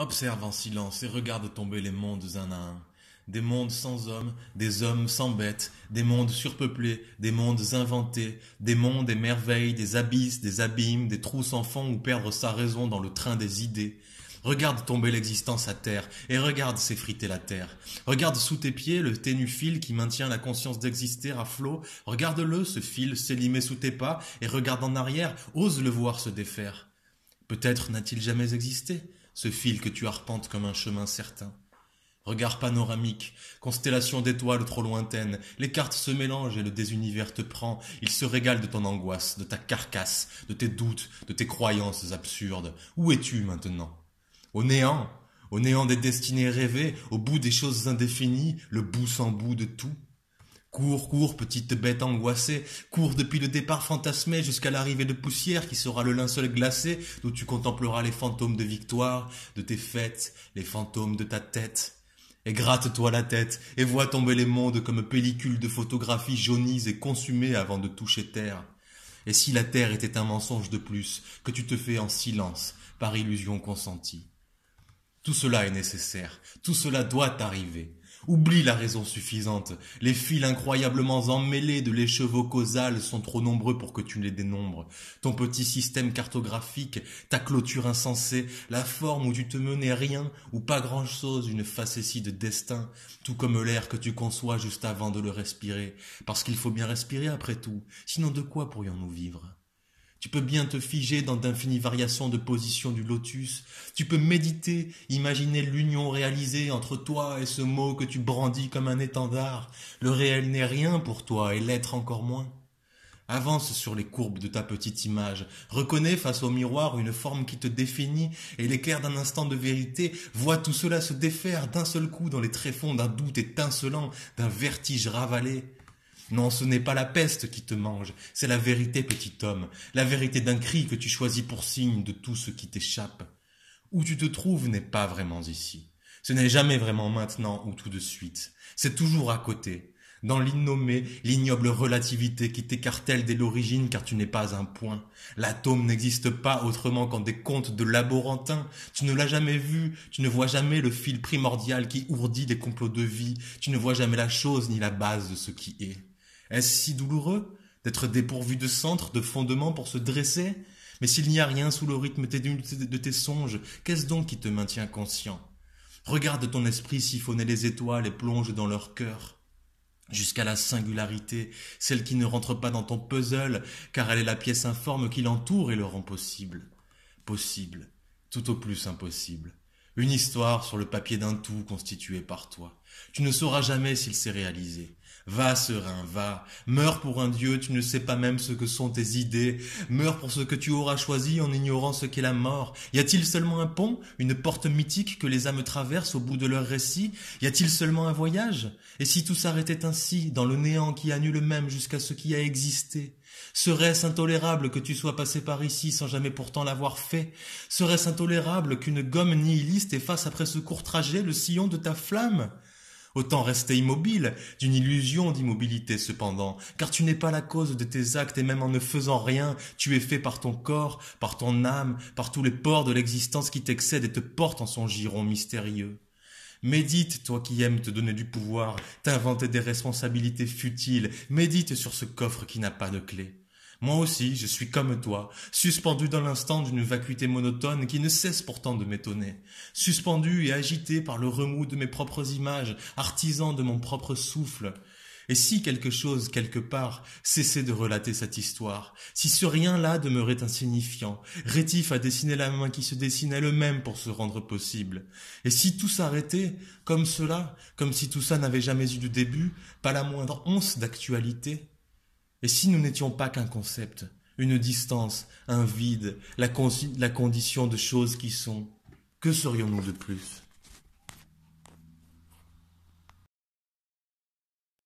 Observe en silence et regarde tomber les mondes un à un. Des mondes sans hommes, des hommes sans bêtes, des mondes surpeuplés, des mondes inventés, des mondes et merveilles, des abysses, des abîmes, des trous sans fond où perdre sa raison dans le train des idées. Regarde tomber l'existence à terre et regarde s'effriter la terre. Regarde sous tes pieds le ténu fil qui maintient la conscience d'exister à flot. Regarde-le, ce fil s'élimer sous tes pas et regarde en arrière, ose le voir se défaire. Peut-être n'a-t-il jamais existé ce fil que tu arpentes comme un chemin certain. Regard panoramique, constellation d'étoiles trop lointaines, les cartes se mélangent et le désunivers te prend, il se régale de ton angoisse, de ta carcasse, de tes doutes, de tes croyances absurdes. Où es-tu maintenant Au néant, au néant des destinées rêvées, au bout des choses indéfinies, le bout sans bout de tout Cours, cours, petite bête angoissée, cours depuis le départ fantasmé jusqu'à l'arrivée de poussière qui sera le linceul glacé d'où tu contempleras les fantômes de victoire, de tes fêtes, les fantômes de ta tête. Et gratte-toi la tête et vois tomber les mondes comme pellicules de photographies jaunies et consumées avant de toucher terre. Et si la terre était un mensonge de plus que tu te fais en silence, par illusion consentie. Tout cela est nécessaire, tout cela doit arriver. Oublie la raison suffisante. Les fils incroyablement emmêlés de l'écheveau causal sont trop nombreux pour que tu les dénombres. Ton petit système cartographique, ta clôture insensée, la forme où tu te menais rien ou pas grand-chose, une facétie de destin, tout comme l'air que tu conçois juste avant de le respirer. Parce qu'il faut bien respirer après tout, sinon de quoi pourrions-nous vivre tu peux bien te figer dans d'infinies variations de position du lotus. Tu peux méditer, imaginer l'union réalisée entre toi et ce mot que tu brandis comme un étendard. Le réel n'est rien pour toi et l'être encore moins. Avance sur les courbes de ta petite image, reconnais face au miroir une forme qui te définit, et l'éclair d'un instant de vérité Vois tout cela se défaire d'un seul coup dans les tréfonds d'un doute étincelant, d'un vertige ravalé. Non, ce n'est pas la peste qui te mange, c'est la vérité, petit homme, la vérité d'un cri que tu choisis pour signe de tout ce qui t'échappe. Où tu te trouves n'est pas vraiment ici. Ce n'est jamais vraiment maintenant ou tout de suite. C'est toujours à côté. Dans l'innommé, l'ignoble relativité qui t'écartèle dès l'origine car tu n'es pas un point. L'atome n'existe pas autrement qu'en des contes de laborantins, Tu ne l'as jamais vu, tu ne vois jamais le fil primordial qui ourdit des complots de vie, tu ne vois jamais la chose ni la base de ce qui est. Est-ce si douloureux d'être dépourvu de centre, de fondement pour se dresser Mais s'il n'y a rien sous le rythme de tes songes, qu'est-ce donc qui te maintient conscient Regarde ton esprit siphonner les étoiles et plonge dans leur cœur jusqu'à la singularité, celle qui ne rentre pas dans ton puzzle, car elle est la pièce informe qui l'entoure et le rend possible. Possible, tout au plus impossible. Une histoire sur le papier d'un tout constitué par toi. Tu ne sauras jamais s'il s'est réalisé. Va, serein, va. Meurs pour un Dieu, tu ne sais pas même ce que sont tes idées. Meurs pour ce que tu auras choisi en ignorant ce qu'est la mort. Y a-t-il seulement un pont, une porte mythique que les âmes traversent au bout de leur récit Y a-t-il seulement un voyage Et si tout s'arrêtait ainsi, dans le néant qui annule même jusqu'à ce qui a existé Serait-ce intolérable que tu sois passé par ici sans jamais pourtant l'avoir fait Serait-ce intolérable qu'une gomme nihiliste efface après ce court trajet le sillon de ta flamme Autant rester immobile, d'une illusion d'immobilité cependant, car tu n'es pas la cause de tes actes et même en ne faisant rien, tu es fait par ton corps, par ton âme, par tous les ports de l'existence qui t'excèdent et te portent en son giron mystérieux. Médite, toi qui aimes te donner du pouvoir, t'inventer des responsabilités futiles, médite sur ce coffre qui n'a pas de clé. Moi aussi, je suis comme toi, suspendu dans l'instant d'une vacuité monotone qui ne cesse pourtant de m'étonner, suspendu et agité par le remous de mes propres images, artisan de mon propre souffle. Et si quelque chose, quelque part, cessait de relater cette histoire, si ce rien-là demeurait insignifiant, rétif à dessiner la main qui se dessinait elle-même pour se rendre possible, et si tout s'arrêtait, comme cela, comme si tout ça n'avait jamais eu de début, pas la moindre once d'actualité, et si nous n'étions pas qu'un concept, une distance, un vide, la, condition de choses qui sont, que serions-nous de plus